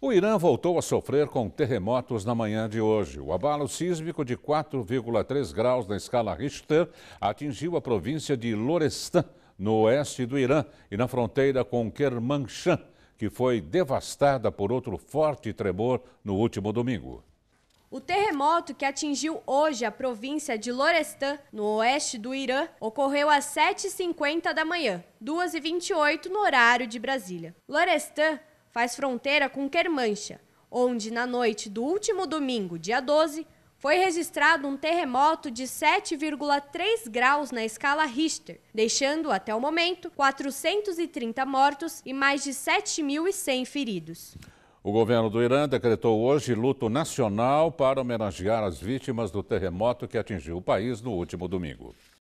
O Irã voltou a sofrer com terremotos na manhã de hoje. O abalo sísmico de 4,3 graus na escala Richter atingiu a província de Lorestan, no oeste do Irã, e na fronteira com Kermanshah, que foi devastada por outro forte tremor no último domingo. O terremoto que atingiu hoje a província de Lorestan, no oeste do Irã, ocorreu às 7h50 da manhã, 2h28 no horário de Brasília. Lorestan faz fronteira com Quermancha, onde na noite do último domingo, dia 12, foi registrado um terremoto de 7,3 graus na escala Richter, deixando, até o momento, 430 mortos e mais de 7.100 feridos. O governo do Irã decretou hoje luto nacional para homenagear as vítimas do terremoto que atingiu o país no último domingo.